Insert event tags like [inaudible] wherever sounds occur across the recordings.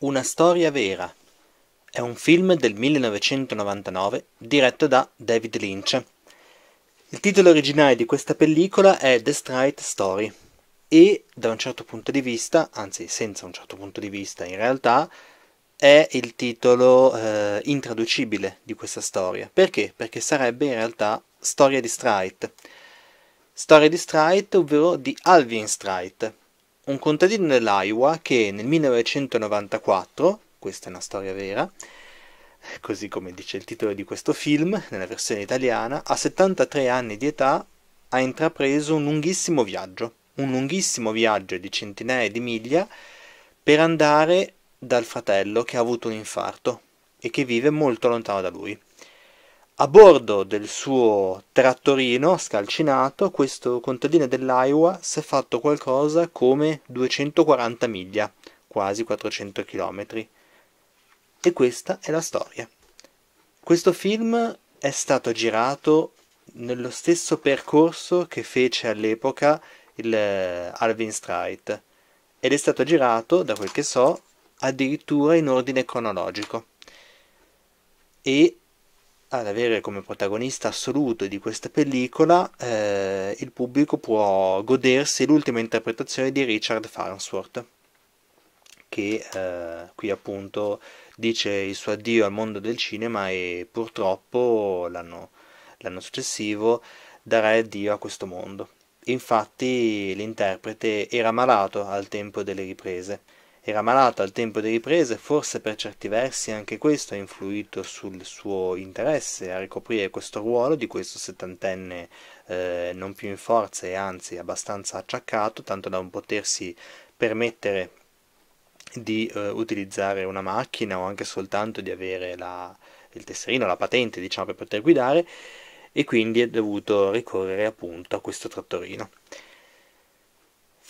Una storia vera è un film del 1999 diretto da David Lynch. Il titolo originale di questa pellicola è The Straight Story e da un certo punto di vista, anzi senza un certo punto di vista in realtà, è il titolo eh, intraducibile di questa storia. Perché? Perché sarebbe in realtà Storia di Straight. Storia di Straight, ovvero di Alvin Straight, un contadino dell'Iowa che nel 1994, questa è una storia vera, [laughs] così come dice il titolo di questo film, nella versione italiana, a 73 anni di età ha intrapreso un lunghissimo viaggio, un lunghissimo viaggio di centinaia di miglia per andare dal fratello che ha avuto un infarto e che vive molto lontano da lui. A bordo del suo trattorino scalcinato, questo contadino dell'Iowa si è fatto qualcosa come 240 miglia, quasi 400 km. E questa è la storia. Questo film è stato girato nello stesso percorso che fece all'epoca il eh, Alvin Strite ed è stato girato, da quel che so, addirittura in ordine cronologico. E ad avere come protagonista assoluto di questa pellicola, eh, il pubblico può godersi l'ultima interpretazione di Richard Farnsworth, che eh, qui appunto dice il suo addio al mondo del cinema e purtroppo l'anno, l'anno successivo darà addio a questo mondo. Infatti l'interprete era malato al tempo delle riprese era malato al tempo di riprese, forse per certi versi anche questo ha influito sul suo interesse a ricoprire questo ruolo di questo settantenne eh, non più in forza e anzi abbastanza acciaccato, tanto da non potersi permettere di eh, utilizzare una macchina o anche soltanto di avere la, il tesserino, la patente diciamo per poter guidare e quindi è dovuto ricorrere appunto a questo trattorino.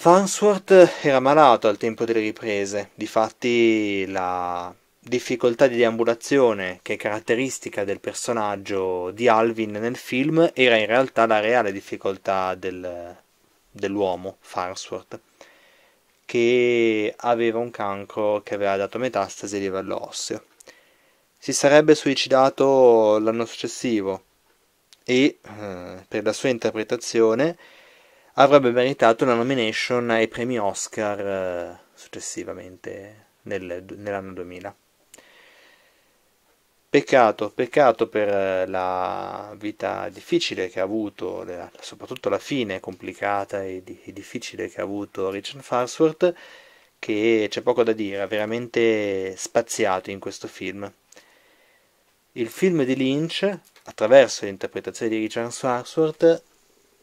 Farnsworth era malato al tempo delle riprese, difatti la difficoltà di deambulazione che è caratteristica del personaggio di Alvin nel film era in realtà la reale difficoltà del, dell'uomo, Farnsworth, che aveva un cancro che aveva dato metastasi a livello osseo. Si sarebbe suicidato l'anno successivo e, eh, per la sua interpretazione, avrebbe meritato una nomination ai premi Oscar eh, successivamente nel, nell'anno 2000. Peccato, peccato per eh, la vita difficile che ha avuto, soprattutto la fine complicata e, difficile che ha avuto Richard Farsworth, che c'è poco da dire, ha veramente spaziato in questo film. Il film di Lynch, attraverso l'interpretazione di Richard Farsworth,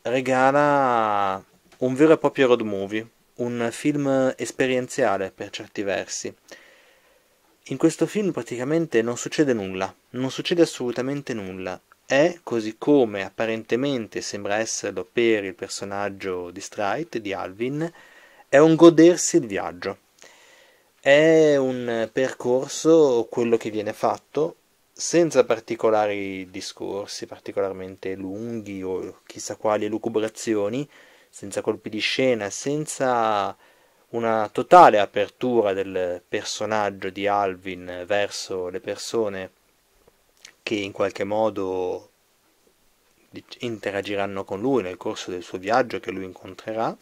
regala un vero e proprio road movie, un film esperienziale per certi versi. In questo film praticamente non succede nulla, non succede assolutamente nulla. È, così come apparentemente sembra esserlo per il personaggio di Strite, di Alvin, è un godersi il viaggio. È un percorso, quello che viene fatto, senza particolari discorsi particolarmente lunghi o chissà quali elucubrazioni, senza colpi di scena, senza una totale apertura del personaggio di Alvin verso le persone che in qualche modo interagiranno con lui nel corso del suo viaggio che lui incontrerà,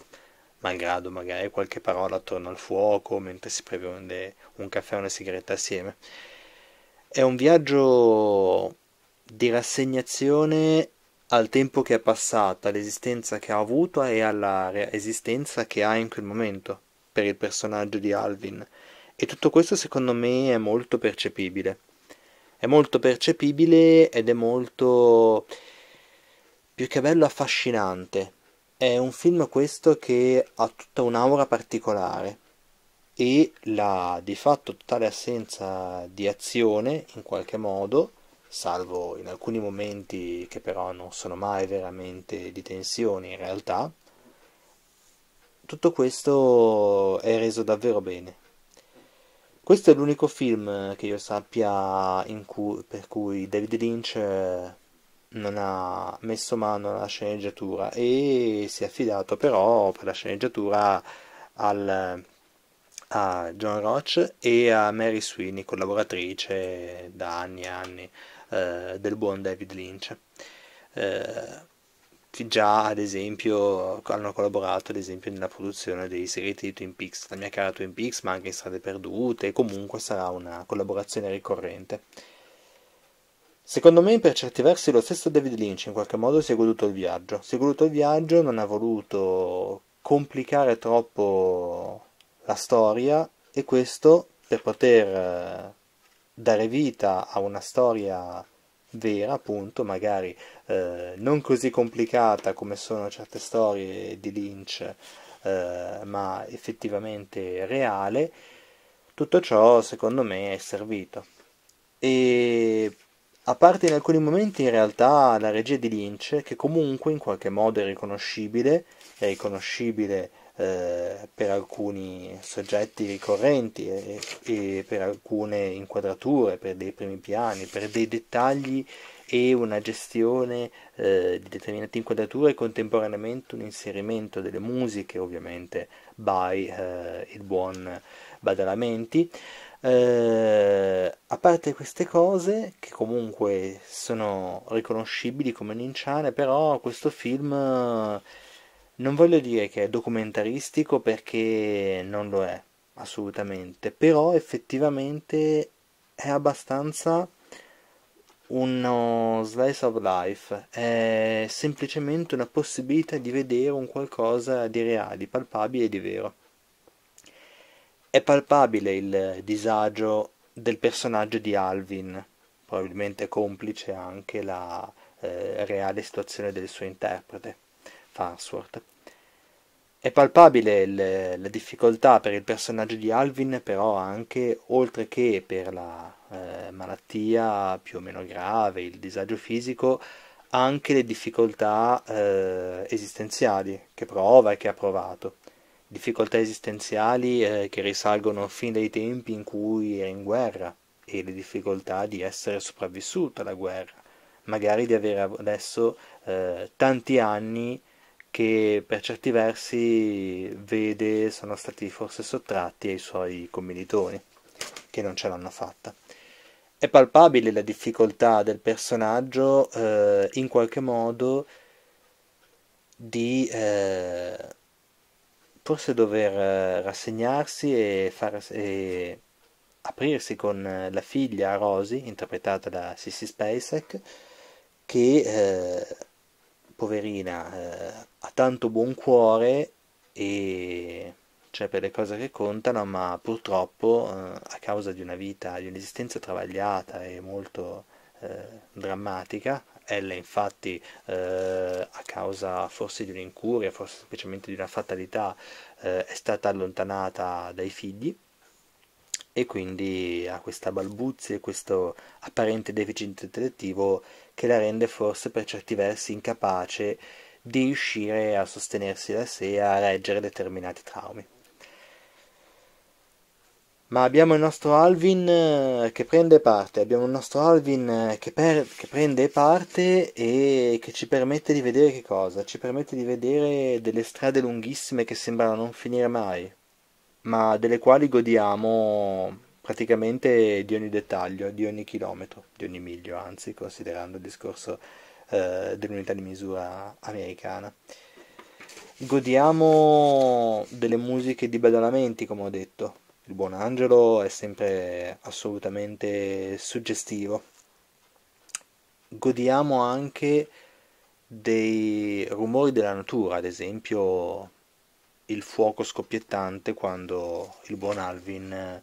malgrado magari qualche parola attorno al fuoco mentre si prende un caffè o una sigaretta assieme. È un viaggio di rassegnazione al tempo che è passato, all'esistenza che ha avuto e alla esistenza che ha in quel momento per il personaggio di Alvin. E tutto questo secondo me è molto percepibile. È molto percepibile ed è molto più che bello affascinante. È un film questo che ha tutta un'aura particolare e la di fatto totale assenza di azione in qualche modo, salvo in alcuni momenti che però non sono mai veramente di tensione in realtà, tutto questo è reso davvero bene. Questo è l'unico film che io sappia cui, per cui David Lynch eh, non ha messo mano alla sceneggiatura e si è affidato però per la sceneggiatura al a John Roach e a Mary Sweeney, collaboratrice da anni e anni eh, del buon David Lynch. Eh, già ad esempio hanno collaborato ad esempio nella produzione dei segreti di Twin Peaks, la mia cara Twin Peaks, ma anche in Strade Perdute, comunque sarà una collaborazione ricorrente. Secondo me, per certi versi, lo stesso David Lynch in qualche modo si è goduto il viaggio. Si è goduto il viaggio, non ha voluto complicare troppo la storia e questo per poter eh, dare vita a una storia vera, appunto, magari eh, non così complicata come sono certe storie di Lynch, eh, ma effettivamente reale, tutto ciò secondo me è servito. E a parte in alcuni momenti in realtà la regia di Lynch, che comunque in qualche modo è riconoscibile, è riconoscibile eh, per alcuni soggetti ricorrenti e, e, per alcune inquadrature, per dei primi piani, per dei dettagli e una gestione eh, di determinate inquadrature e contemporaneamente un inserimento delle musiche, ovviamente by eh, il buon Badalamenti. Eh, a parte queste cose, che comunque sono riconoscibili come ninciane, però questo film non voglio dire che è documentaristico perché non lo è, assolutamente, però effettivamente è abbastanza uno slice of life, è semplicemente una possibilità di vedere un qualcosa di reale, di palpabile e di vero. È palpabile il disagio del personaggio di Alvin, probabilmente complice anche la eh, reale situazione del suo interprete. Farnsworth. È palpabile le, la difficoltà per il personaggio di Alvin, però anche oltre che per la eh, malattia più o meno grave, il disagio fisico, anche le difficoltà eh, esistenziali che prova e che ha provato. Difficoltà esistenziali eh, che risalgono fin dai tempi in cui era in guerra e le difficoltà di essere sopravvissuto alla guerra, magari di avere adesso eh, tanti anni che per certi versi vede sono stati forse sottratti ai suoi commilitoni, che non ce l'hanno fatta. È palpabile la difficoltà del personaggio eh, in qualche modo di eh, forse dover eh, rassegnarsi e, far, e aprirsi con eh, la figlia Rosy, interpretata da Sissy Spacek, che eh, poverina eh, ha tanto buon cuore e cioè per le cose che contano, ma purtroppo eh, a causa di una vita, di un'esistenza travagliata e molto eh, drammatica, ella infatti eh, a causa forse di un'incuria, forse semplicemente di una fatalità, eh, è stata allontanata dai figli e quindi ha questa balbuzia e questo apparente deficit intellettivo che la rende forse per certi versi incapace di riuscire a sostenersi da sé e a reggere determinati traumi. Ma abbiamo il nostro Alvin eh, che prende parte, abbiamo il nostro Alvin eh, che, per, che prende parte e che ci permette di vedere che cosa? Ci permette di vedere delle strade lunghissime che sembrano non finire mai, ma delle quali godiamo praticamente di ogni dettaglio, di ogni chilometro, di ogni miglio, anzi, considerando il discorso eh, dell'unità di misura americana. Godiamo delle musiche di Badalamenti, come ho detto. Il buon angelo è sempre assolutamente suggestivo. Godiamo anche dei rumori della natura, ad esempio il fuoco scoppiettante quando il buon Alvin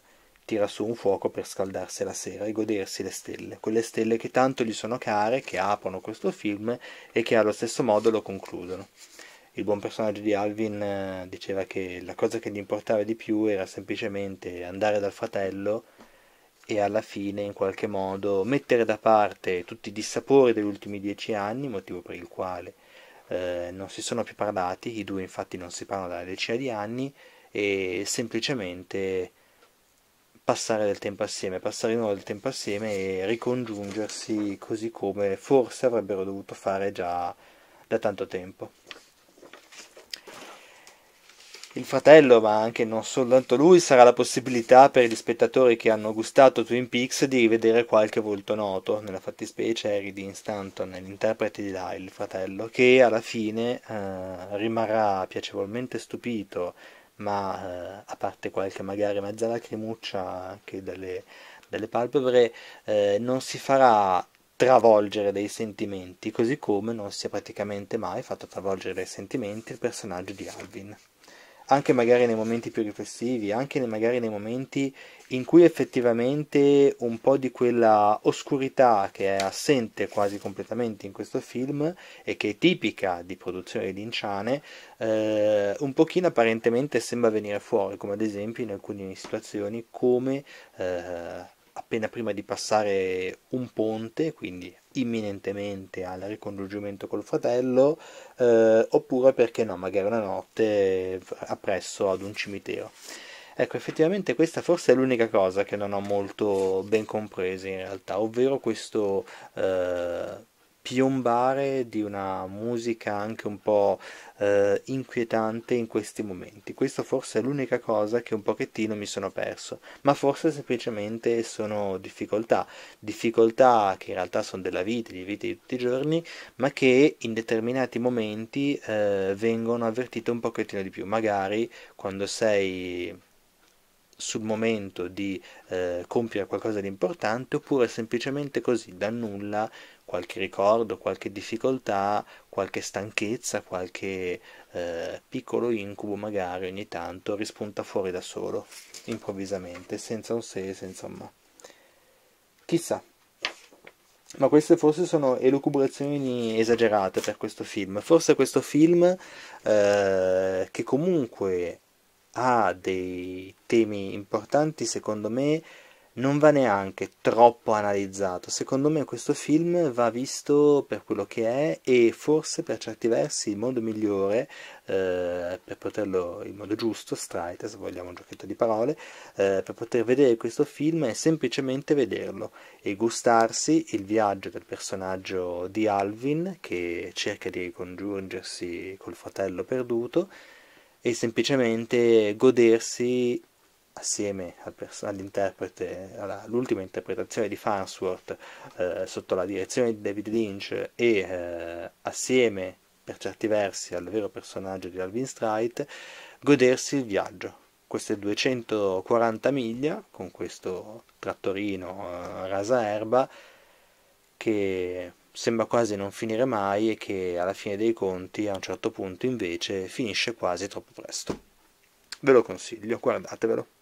tira su un fuoco per scaldarsi la sera e godersi le stelle, quelle stelle che tanto gli sono care, che aprono questo film e che allo stesso modo lo concludono. Il buon personaggio di Alvin eh, diceva che la cosa che gli importava di più era semplicemente andare dal fratello e alla fine in qualche modo mettere da parte tutti i dissapori degli ultimi dieci anni, motivo per il quale eh, non si sono più parlati, i due infatti non si parlano da una decina di anni, e semplicemente passare del tempo assieme, passare di nuovo del tempo assieme e ricongiungersi così come forse avrebbero dovuto fare già da tanto tempo. Il fratello, ma anche non soltanto lui, sarà la possibilità per gli spettatori che hanno gustato Twin Peaks di rivedere qualche volto noto, nella fattispecie Harry Dean Stanton, l'interprete di Lyle, il fratello, che alla fine eh, rimarrà piacevolmente stupito ma eh, a parte qualche magari mezza lacrimuccia anche dalle, dalle palpebre, eh, non si farà travolgere dei sentimenti, così come non si è praticamente mai fatto travolgere dai sentimenti il personaggio di Alvin anche magari nei momenti più riflessivi, anche nei, magari nei momenti in cui effettivamente un po' di quella oscurità che è assente quasi completamente in questo film e che è tipica di produzioni linciane, eh, un pochino apparentemente sembra venire fuori, come ad esempio in alcune situazioni come... Eh, appena prima di passare un ponte, quindi imminentemente al ricongiungimento col fratello, eh, oppure perché no, magari una notte eh, appresso ad un cimitero. Ecco, effettivamente questa forse è l'unica cosa che non ho molto ben compreso in realtà, ovvero questo eh, piombare di una musica anche un po' eh, inquietante in questi momenti. Questa forse è l'unica cosa che un pochettino mi sono perso, ma forse semplicemente sono difficoltà, difficoltà che in realtà sono della vita, di vita di tutti i giorni, ma che in determinati momenti eh, vengono avvertite un pochettino di più, magari quando sei sul momento di eh, compiere qualcosa di importante oppure semplicemente così da nulla qualche ricordo, qualche difficoltà, qualche stanchezza, qualche eh, piccolo incubo magari ogni tanto rispunta fuori da solo, improvvisamente, senza un se, senza un ma. Chissà. Ma queste forse sono elucubrazioni esagerate per questo film. Forse questo film, eh, che comunque ha dei temi importanti, secondo me, non va neanche troppo analizzato. Secondo me questo film va visto per quello che è e forse per certi versi il modo migliore eh, per poterlo, in modo giusto, straight, se vogliamo un giochetto di parole, eh, per poter vedere questo film è semplicemente vederlo e gustarsi il viaggio del personaggio di Alvin che cerca di ricongiungersi col fratello perduto e semplicemente godersi assieme al pers- all'interprete, all'ultima interpretazione di Farnsworth eh, sotto la direzione di David Lynch e eh, assieme per certi versi al vero personaggio di Alvin Strite, godersi il viaggio. Queste 240 miglia con questo trattorino eh, rasa erba che sembra quasi non finire mai e che alla fine dei conti a un certo punto invece finisce quasi troppo presto. Ve lo consiglio, guardatevelo.